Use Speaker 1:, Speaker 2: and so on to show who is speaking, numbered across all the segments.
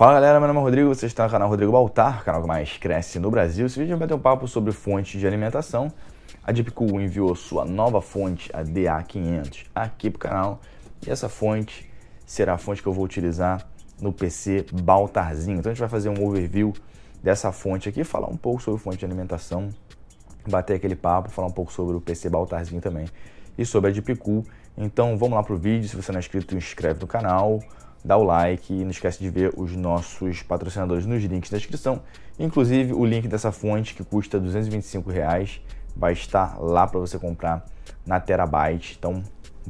Speaker 1: Fala galera, meu nome é Rodrigo, você está no canal Rodrigo Baltar, canal que mais cresce no Brasil. Esse vídeo vai ter um papo sobre fontes de alimentação. A Deepcool enviou sua nova fonte, a DA500, aqui para o canal. E essa fonte será a fonte que eu vou utilizar no PC Baltarzinho. Então a gente vai fazer um overview dessa fonte aqui, falar um pouco sobre fonte de alimentação, bater aquele papo, falar um pouco sobre o PC Baltarzinho também e sobre a Deepcool. Então vamos lá para o vídeo, se você não é inscrito, inscreve no canal dá o like e não esquece de ver os nossos patrocinadores nos links da descrição. Inclusive, o link dessa fonte, que custa R$ 225, reais, vai estar lá para você comprar na Terabyte. Então,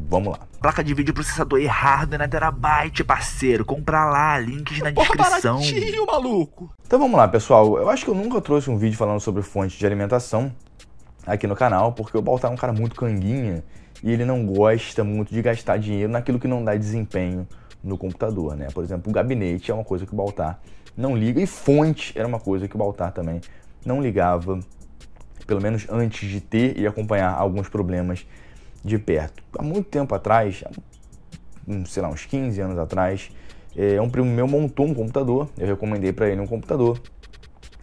Speaker 1: Vamos lá. Placa de vídeo processador e hardware na terabyte, parceiro. Compra lá, links na Porra, descrição. Baratinho, maluco. Então vamos lá, pessoal. Eu acho que eu nunca trouxe um vídeo falando sobre fonte de alimentação aqui no canal, porque o Baltar é um cara muito canguinha e ele não gosta muito de gastar dinheiro naquilo que não dá desempenho no computador, né? Por exemplo, o gabinete é uma coisa que o Baltar não liga e fonte era uma coisa que o Baltar também não ligava, pelo menos antes de ter e acompanhar alguns problemas de perto. Há muito tempo atrás, hum, sei lá, uns 15 anos atrás, é, um primo meu montou um computador, eu recomendei para ele um computador.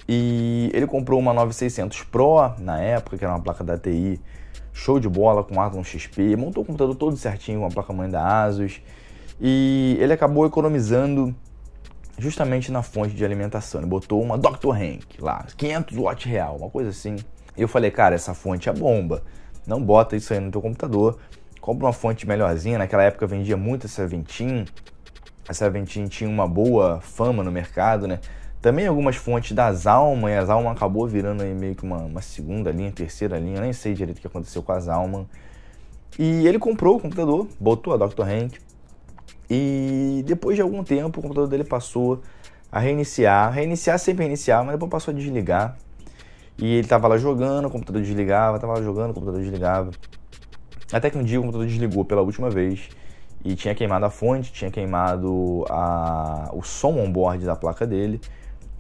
Speaker 1: E ele comprou uma 9600 Pro na época, que era uma placa da TI, show de bola, com Atom XP, montou o computador todo certinho, uma placa-mãe da ASUS, e ele acabou economizando justamente na fonte de alimentação. Ele botou uma Dr. Hank lá, 500 watt real, uma coisa assim. E eu falei, cara, essa fonte é bomba. Não bota isso aí no teu computador. Compra uma fonte melhorzinha. Naquela época vendia muito essa Ventim Essa Ventim tinha uma boa fama no mercado, né? Também algumas fontes das Alma, e as Alma acabou virando aí meio que uma, uma segunda linha, terceira linha, eu nem sei direito o que aconteceu com as Alma. E ele comprou o computador, botou a Dr. Hank, e depois de algum tempo, o computador dele passou a reiniciar, reiniciar sempre reiniciar, mas depois passou a desligar. E ele tava lá jogando, o computador desligava, tava lá jogando, o computador desligava. Até que um dia o computador desligou pela última vez e tinha queimado a fonte, tinha queimado a, o som on-board da placa dele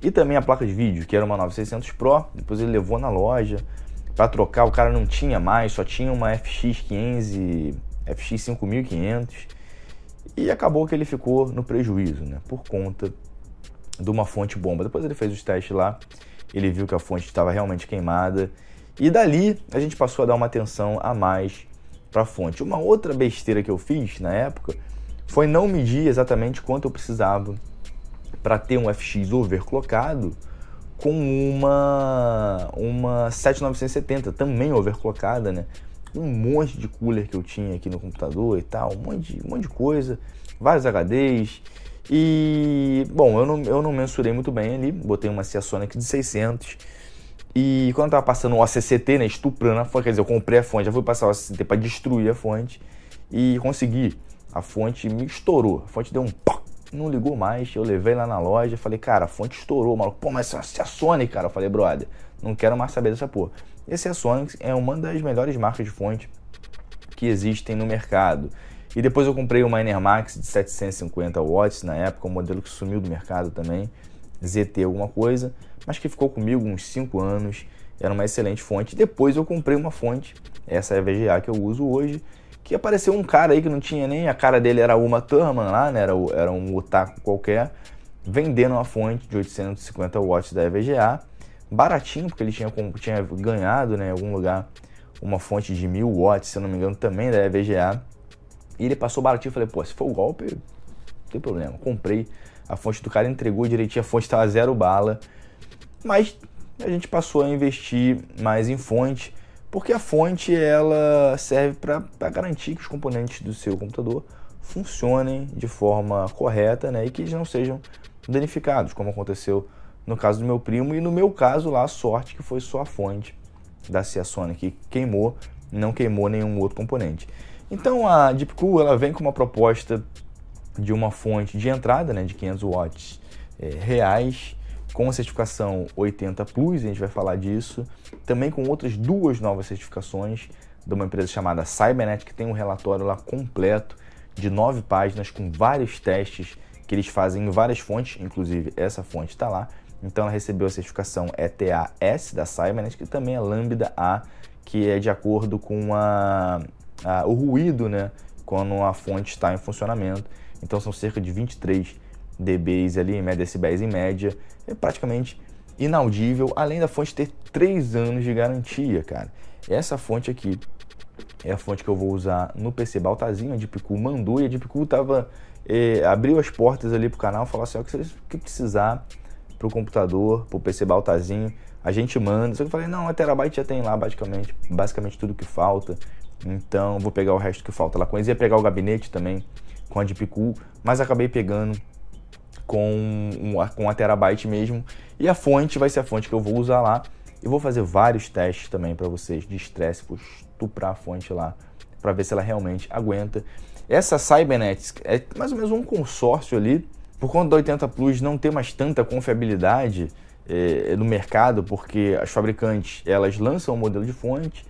Speaker 1: e também a placa de vídeo, que era uma 9600 Pro. Depois ele levou na loja para trocar, o cara não tinha mais, só tinha uma FX 500, FX 5500 e acabou que ele ficou no prejuízo, né? Por conta de uma fonte bomba. Depois ele fez os testes lá, ele viu que a fonte estava realmente queimada. E dali a gente passou a dar uma atenção a mais para a fonte. Uma outra besteira que eu fiz na época foi não medir exatamente quanto eu precisava para ter um FX overclockado com uma uma 7970 também overclockada, né? um monte de cooler que eu tinha aqui no computador e tal, um monte de, um monte de coisa, vários HDs. E, bom, eu não, eu não mensurei muito bem ali, botei uma Cia Sonic de 600. E quando eu tava passando o OCCT, né, estuprando a fonte, quer dizer, eu comprei a fonte, já fui passar o OCCT para destruir a fonte e consegui. A fonte me estourou, a fonte deu um pó não ligou mais. Eu levei lá na loja, falei, cara, a fonte estourou, maluco. Pô, mas se é a Sony, cara. Eu falei, brother, não quero mais saber dessa porra. Esse é a Sony, é uma das melhores marcas de fonte que existem no mercado. E depois eu comprei uma Enermax de 750 watts na época, um modelo que sumiu do mercado também, ZT alguma coisa, mas que ficou comigo uns 5 anos, era uma excelente fonte. Depois eu comprei uma fonte, essa é a VGA que eu uso hoje, que apareceu um cara aí que não tinha nem a cara dele, era uma Thurman lá, né? Era, era um otaku qualquer, vendendo uma fonte de 850 watts da EVGA, baratinho, porque ele tinha, tinha ganhado né, em algum lugar uma fonte de 1000 watts, se eu não me engano, também da EVGA. E ele passou baratinho, falei, pô, se for o golpe, não tem problema. Comprei a fonte do cara, entregou direitinho, a fonte estava zero bala. Mas a gente passou a investir mais em fonte porque a fonte ela serve para garantir que os componentes do seu computador funcionem de forma correta né, e que eles não sejam danificados, como aconteceu no caso do meu primo e no meu caso lá a sorte que foi só a fonte da Cia Sony que queimou, não queimou nenhum outro componente. Então a Deepcool ela vem com uma proposta de uma fonte de entrada né, de 500 watts é, reais com a certificação 80 Plus, a gente vai falar disso, também com outras duas novas certificações de uma empresa chamada Cybernet, que tem um relatório lá completo de nove páginas com vários testes que eles fazem em várias fontes, inclusive essa fonte está lá. Então ela recebeu a certificação ETA-S da Cybernet, que também é Lambda A, que é de acordo com a, a, o ruído, né? Quando a fonte está em funcionamento. Então são cerca de 23 dBs ali, decibéis em média, é praticamente inaudível, além da fonte ter 3 anos de garantia, cara. Essa fonte aqui é a fonte que eu vou usar no PC Baltazinho, a Deepcool mandou e a Deepcool tava, eh, abriu as portas ali pro canal, falou assim, ó, o que, vocês, que precisar pro computador, pro PC Baltazinho, a gente manda. Só que eu falei, não, a terabyte já tem lá basicamente, basicamente tudo que falta, então vou pegar o resto que falta lá. ia pegar o gabinete também com a Deepcool, mas acabei pegando com, um, com a terabyte mesmo. E a fonte vai ser a fonte que eu vou usar lá. e vou fazer vários testes também para vocês de estresse, vou estuprar a fonte lá para ver se ela realmente aguenta. Essa Cybernetics é mais ou menos um consórcio ali. Por conta da 80 Plus não ter mais tanta confiabilidade eh, no mercado, porque as fabricantes elas lançam o um modelo de fonte,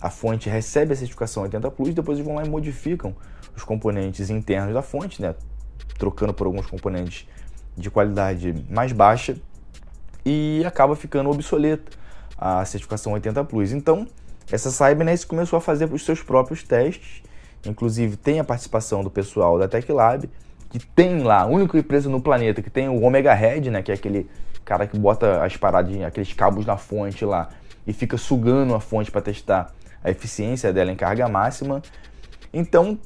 Speaker 1: a fonte recebe a certificação 80 Plus, depois eles vão lá e modificam os componentes internos da fonte, né? trocando por alguns componentes de qualidade mais baixa e acaba ficando obsoleta a certificação 80 Plus. Então, essa Cybernetic começou a fazer os seus próprios testes, inclusive tem a participação do pessoal da Tech Lab, que tem lá, a única empresa no planeta que tem o Omega Head, né, que é aquele cara que bota as paradas, aqueles cabos na fonte lá e fica sugando a fonte para testar a eficiência dela em carga máxima. Então,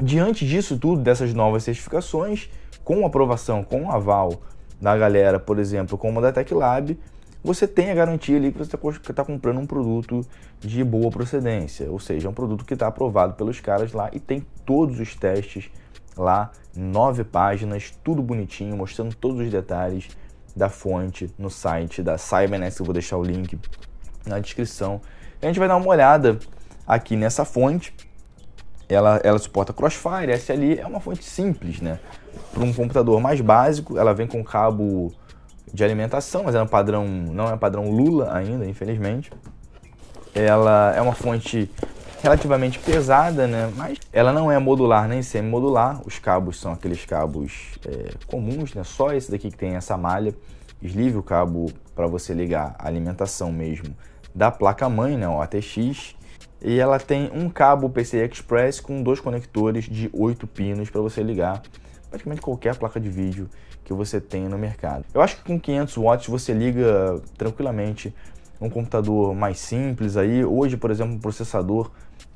Speaker 1: diante disso tudo, dessas novas certificações, com aprovação, com aval da galera, por exemplo, como da Tech Lab, você tem a garantia ali que você está tá comprando um produto de boa procedência, ou seja, é um produto que está aprovado pelos caras lá e tem todos os testes lá, nove páginas, tudo bonitinho, mostrando todos os detalhes da fonte no site da Cybernex, né, eu vou deixar o link na descrição. A gente vai dar uma olhada aqui nessa fonte ela, ela suporta Crossfire, essa ali é uma fonte simples, né? Para um computador mais básico, ela vem com cabo de alimentação, mas é um padrão, não é padrão Lula ainda, infelizmente. Ela é uma fonte relativamente pesada, né? Mas ela não é modular nem semi-modular. Os cabos são aqueles cabos é, comuns, né? Só esse daqui que tem essa malha. Sleeve, o cabo para você ligar a alimentação mesmo da placa-mãe, né? O ATX e ela tem um cabo PCI Express com dois conectores de 8 pinos para você ligar praticamente qualquer placa de vídeo que você tenha no mercado. Eu acho que com 500 watts você liga tranquilamente um computador mais simples aí. Hoje, por exemplo, um processador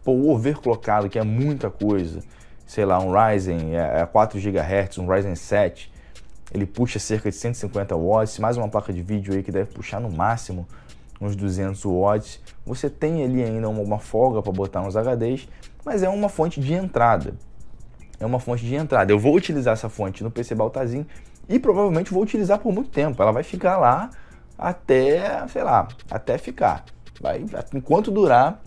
Speaker 1: pô, overclockado, que é muita coisa. Sei lá, um Ryzen é 4 é GHz, um Ryzen 7, ele puxa cerca de 150 watts, mais uma placa de vídeo aí que deve puxar no máximo uns 200 watts. Você tem ali ainda uma, folga para botar nos HDs, mas é uma fonte de entrada. É uma fonte de entrada. Eu vou utilizar essa fonte no PC Baltazin e provavelmente vou utilizar por muito tempo. Ela vai ficar lá até, sei lá, até ficar. Vai, enquanto durar,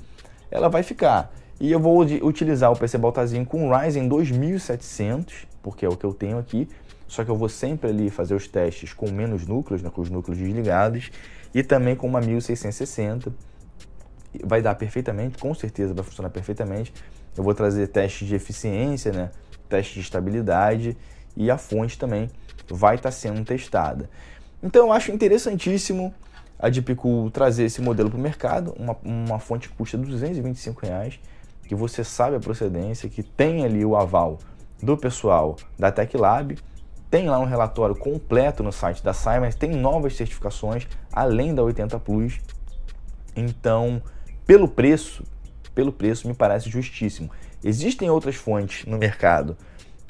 Speaker 1: ela vai ficar. E eu vou utilizar o PC Baltazin com Ryzen 2700, porque é o que eu tenho aqui. Só que eu vou sempre ali fazer os testes com menos núcleos, né, com os núcleos desligados e também com uma 1660 vai dar perfeitamente, com certeza vai funcionar perfeitamente. Eu vou trazer teste de eficiência, né? teste de estabilidade e a fonte também vai estar tá sendo testada. Então eu acho interessantíssimo a Deepcool trazer esse modelo para o mercado, uma, uma fonte que custa 225 reais, que você sabe a procedência, que tem ali o aval do pessoal da TechLab, tem lá um relatório completo no site da Simons, tem novas certificações além da 80 Plus. Então, pelo preço, pelo preço me parece justíssimo. Existem outras fontes no mercado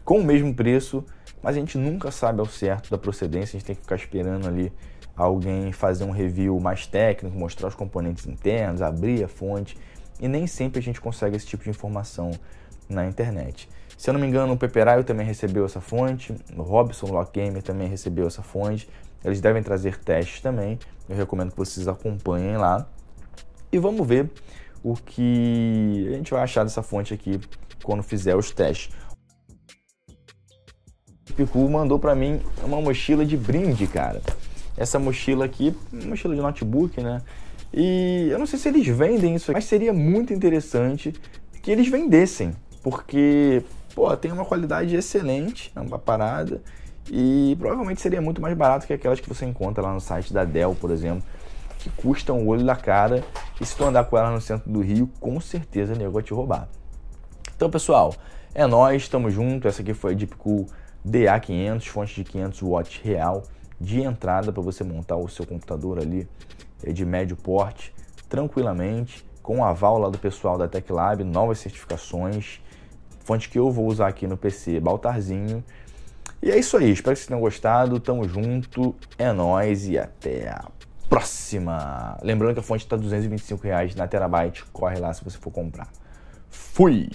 Speaker 1: com o mesmo preço, mas a gente nunca sabe ao certo da procedência, a gente tem que ficar esperando ali alguém fazer um review mais técnico, mostrar os componentes internos, abrir a fonte, e nem sempre a gente consegue esse tipo de informação na internet. Se eu não me engano, o Peperaio também recebeu essa fonte, o Robson Lock Gamer também recebeu essa fonte. Eles devem trazer testes também. Eu recomendo que vocês acompanhem lá. E vamos ver o que a gente vai achar dessa fonte aqui quando fizer os testes. O Picu mandou para mim uma mochila de brinde, cara. Essa mochila aqui, mochila de notebook, né? E eu não sei se eles vendem isso aqui, mas seria muito interessante que eles vendessem porque, pô, tem uma qualidade excelente, é uma parada, e provavelmente seria muito mais barato que aquelas que você encontra lá no site da Dell, por exemplo, que custam o olho da cara, e se tu andar com ela no centro do Rio, com certeza o nego vai te roubar. Então, pessoal, é nós, estamos junto. Essa aqui foi a Deepcool DA500, fonte de 500 watts real de entrada para você montar o seu computador ali é de médio porte tranquilamente, com o aval lá do pessoal da TechLab novas certificações fonte que eu vou usar aqui no PC, Baltarzinho. E é isso aí, espero que vocês tenham gostado, tamo junto, é nóis e até a próxima! Lembrando que a fonte tá R$ 225 reais na Terabyte, corre lá se você for comprar. Fui!